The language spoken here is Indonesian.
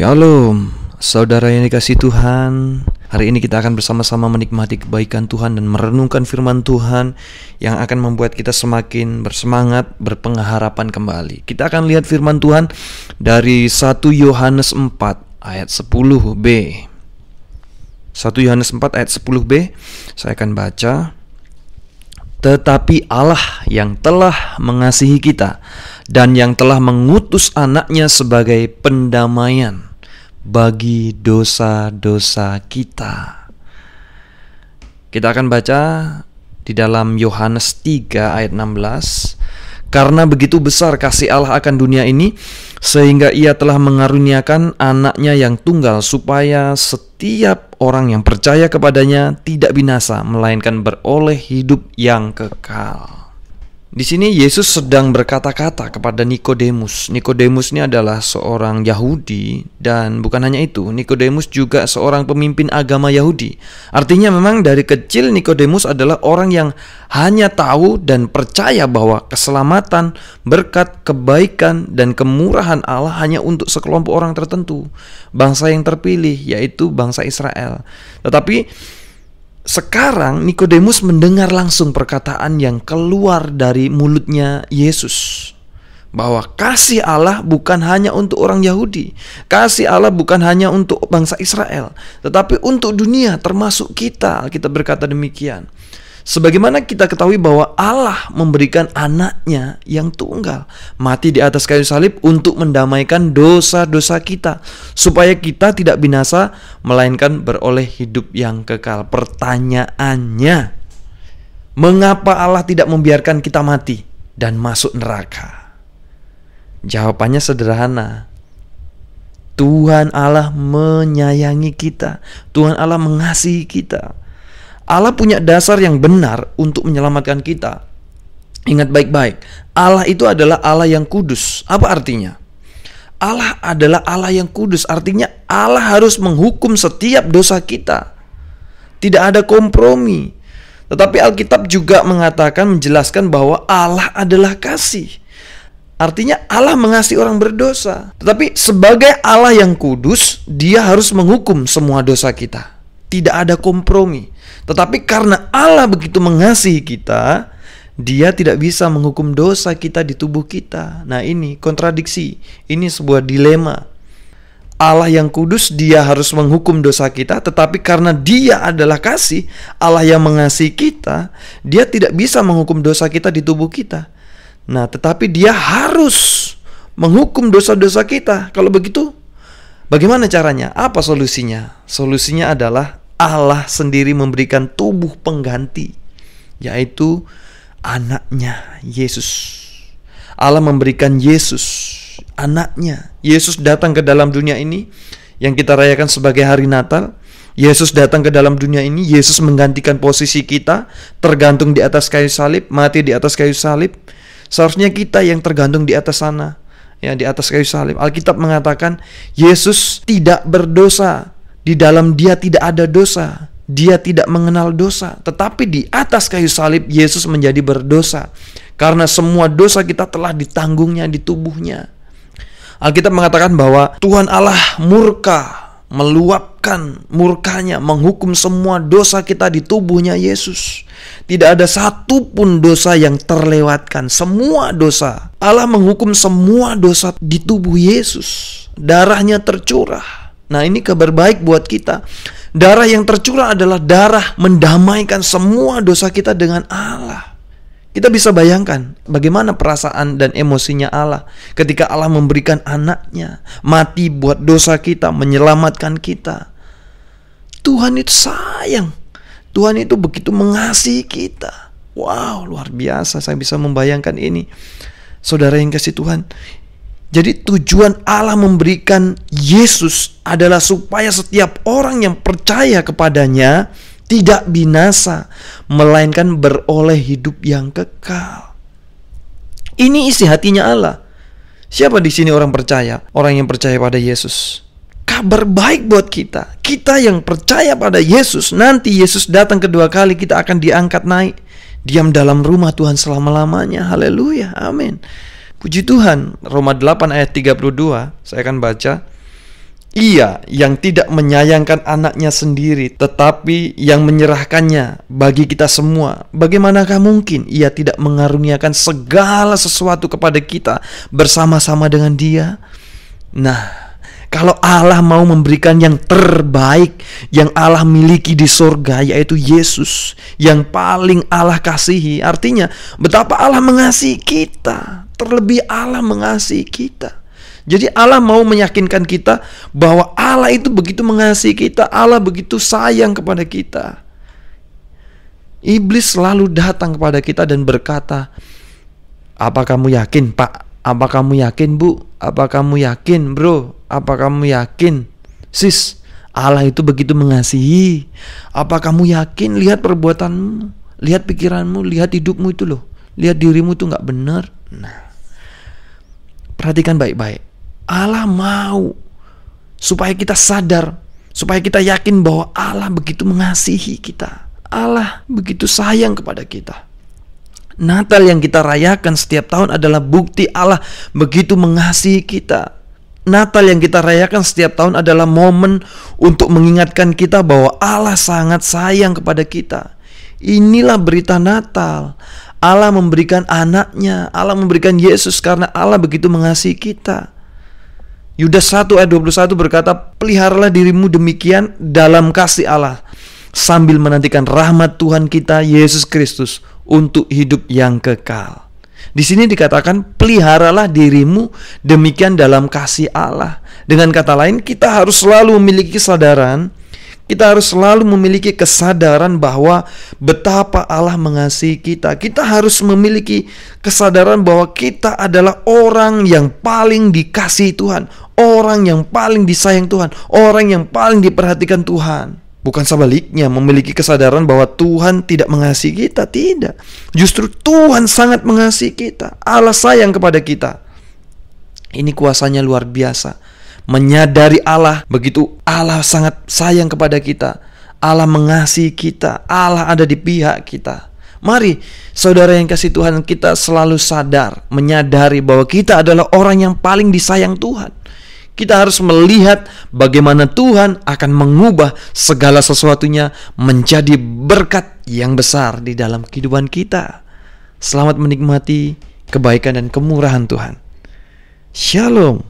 Shalom, saudara yang dikasih Tuhan. Hari ini kita akan bersama-sama menikmati kebaikan Tuhan dan merenungkan firman Tuhan yang akan membuat kita semakin bersemangat, berpengharapan kembali. Kita akan lihat firman Tuhan dari 1 Yohanes 4 ayat 10b. 1 Yohanes 4 ayat 10b, saya akan baca. Tetapi Allah yang telah mengasihi kita dan yang telah mengutus anaknya sebagai pendamaian bagi dosa-dosa kita. Kita akan baca di dalam Yohanes 3 ayat 16. Karena begitu besar kasih Allah akan dunia ini, sehingga ia telah mengaruniakan anaknya yang tunggal supaya setiap orang yang percaya kepadanya tidak binasa, melainkan beroleh hidup yang kekal. Di sini Yesus sedang berkata-kata kepada Nikodemus. Nikodemus ini adalah seorang Yahudi dan bukan hanya itu, Nikodemus juga seorang pemimpin agama Yahudi. Artinya memang dari kecil Nikodemus adalah orang yang hanya tahu dan percaya bahwa keselamatan, berkat, kebaikan dan kemurahan Allah hanya untuk sekelompok orang tertentu, bangsa yang terpilih yaitu bangsa Israel. Tetapi sekarang Nikodemus mendengar langsung perkataan yang keluar dari mulutnya Yesus bahwa kasih Allah bukan hanya untuk orang Yahudi, kasih Allah bukan hanya untuk bangsa Israel, tetapi untuk dunia termasuk kita. Kita berkata demikian. Sebagaimana kita ketahui bahwa Allah memberikan anaknya yang tunggal mati di atas kayu salib untuk mendamaikan dosa-dosa kita supaya kita tidak binasa melainkan beroleh hidup yang kekal. Pertanyaannya, mengapa Allah tidak membiarkan kita mati dan masuk neraka? Jawabannya sederhana. Tuhan Allah menyayangi kita. Tuhan Allah mengasihi kita. Allah punya dasar yang benar untuk menyelamatkan kita. Ingat baik-baik, Allah itu adalah Allah yang kudus. Apa artinya? Allah adalah Allah yang kudus, artinya Allah harus menghukum setiap dosa kita. Tidak ada kompromi. Tetapi Alkitab juga mengatakan menjelaskan bahwa Allah adalah kasih. Artinya Allah mengasihi orang berdosa. Tetapi sebagai Allah yang kudus, dia harus menghukum semua dosa kita. Tidak ada kompromi. Tetapi karena Allah begitu mengasihi kita, dia tidak bisa menghukum dosa kita di tubuh kita. Nah, ini kontradiksi. Ini sebuah dilema. Allah yang kudus, dia harus menghukum dosa kita, tetapi karena dia adalah kasih, Allah yang mengasihi kita, dia tidak bisa menghukum dosa kita di tubuh kita. Nah, tetapi dia harus menghukum dosa-dosa kita. Kalau begitu, bagaimana caranya? Apa solusinya? Solusinya adalah Allah sendiri memberikan tubuh pengganti, yaitu anaknya Yesus. Allah memberikan Yesus, anaknya. Yesus datang ke dalam dunia ini yang kita rayakan sebagai hari Natal. Yesus datang ke dalam dunia ini, Yesus menggantikan posisi kita, tergantung di atas kayu salib, mati di atas kayu salib. Seharusnya kita yang tergantung di atas sana, ya di atas kayu salib. Alkitab mengatakan Yesus tidak berdosa. Di dalam dia tidak ada dosa. Dia tidak mengenal dosa, tetapi di atas kayu salib Yesus menjadi berdosa karena semua dosa kita telah ditanggungnya di tubuhnya. Alkitab mengatakan bahwa Tuhan Allah murka, meluapkan murkanya, menghukum semua dosa kita di tubuhnya Yesus. Tidak ada satupun dosa yang terlewatkan, semua dosa. Allah menghukum semua dosa di tubuh Yesus. Darahnya tercurah Nah, ini kabar baik buat kita. Darah yang tercurah adalah darah mendamaikan semua dosa kita dengan Allah. Kita bisa bayangkan bagaimana perasaan dan emosinya Allah ketika Allah memberikan anaknya mati buat dosa kita, menyelamatkan kita. Tuhan itu sayang. Tuhan itu begitu mengasihi kita. Wow, luar biasa saya bisa membayangkan ini. Saudara yang kasih Tuhan, jadi tujuan Allah memberikan Yesus adalah supaya setiap orang yang percaya kepadanya tidak binasa, melainkan beroleh hidup yang kekal. Ini isi hatinya Allah. Siapa di sini orang percaya? Orang yang percaya pada Yesus. Kabar baik buat kita. Kita yang percaya pada Yesus, nanti Yesus datang kedua kali kita akan diangkat naik. Diam dalam rumah Tuhan selama-lamanya. Haleluya. Amin. Puji Tuhan, Roma 8 ayat 32, saya akan baca. Ia yang tidak menyayangkan anaknya sendiri, tetapi yang menyerahkannya bagi kita semua. Bagaimanakah mungkin ia tidak mengaruniakan segala sesuatu kepada kita bersama-sama dengan dia? Nah, kalau Allah mau memberikan yang terbaik yang Allah miliki di sorga, yaitu Yesus yang paling Allah kasihi, artinya betapa Allah mengasihi kita Terlebih Allah mengasihi kita. Jadi Allah mau meyakinkan kita bahwa Allah itu begitu mengasihi kita, Allah begitu sayang kepada kita. Iblis selalu datang kepada kita dan berkata, "Apa kamu yakin, Pak? Apa kamu yakin, Bu? Apa kamu yakin, Bro? Apa kamu yakin, Sis? Allah itu begitu mengasihi. Apa kamu yakin? Lihat perbuatanmu, lihat pikiranmu, lihat hidupmu itu loh. Lihat dirimu itu nggak benar." Nah, Perhatikan baik-baik. Allah mau supaya kita sadar, supaya kita yakin bahwa Allah begitu mengasihi kita. Allah begitu sayang kepada kita. Natal yang kita rayakan setiap tahun adalah bukti Allah begitu mengasihi kita. Natal yang kita rayakan setiap tahun adalah momen untuk mengingatkan kita bahwa Allah sangat sayang kepada kita. Inilah berita Natal. Allah memberikan anaknya, Allah memberikan Yesus karena Allah begitu mengasihi kita. Yudas 1 ayat 21 berkata, "Peliharalah dirimu demikian dalam kasih Allah, sambil menantikan rahmat Tuhan kita Yesus Kristus untuk hidup yang kekal." Di sini dikatakan, "Peliharalah dirimu demikian dalam kasih Allah." Dengan kata lain, kita harus selalu memiliki kesadaran kita harus selalu memiliki kesadaran bahwa betapa Allah mengasihi kita. Kita harus memiliki kesadaran bahwa kita adalah orang yang paling dikasihi Tuhan, orang yang paling disayang Tuhan, orang yang paling diperhatikan Tuhan. Bukan sebaliknya memiliki kesadaran bahwa Tuhan tidak mengasihi kita, tidak. Justru Tuhan sangat mengasihi kita. Allah sayang kepada kita. Ini kuasanya luar biasa menyadari Allah begitu Allah sangat sayang kepada kita. Allah mengasihi kita, Allah ada di pihak kita. Mari, saudara yang kasih Tuhan, kita selalu sadar, menyadari bahwa kita adalah orang yang paling disayang Tuhan. Kita harus melihat bagaimana Tuhan akan mengubah segala sesuatunya menjadi berkat yang besar di dalam kehidupan kita. Selamat menikmati kebaikan dan kemurahan Tuhan. Shalom.